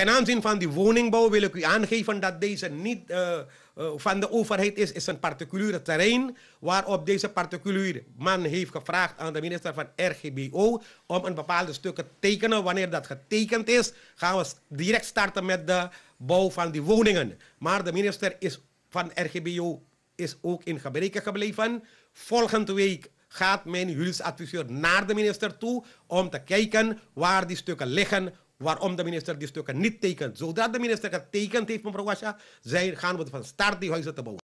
ten aanzien van die woningbouw wil ik u aangeven dat deze niet eh, eh, van de overheid is. Het is een particulier terrein waarop deze particulier man heeft gevraagd aan de minister van RGBO om een bepaalde stuk te tekenen. Wanneer dat getekend is, gaan we direct starten met de bouw van die woningen. Maar de minister is van RGBO is ook in gebreken gebleven. Volgende week gaat mijn adviseur naar de minister toe om te kijken waar die stukken liggen, waarom de minister die stukken niet tekent. Zodra de minister getekend heeft, van Wasja, zij gaan we van start die huizen te bouwen.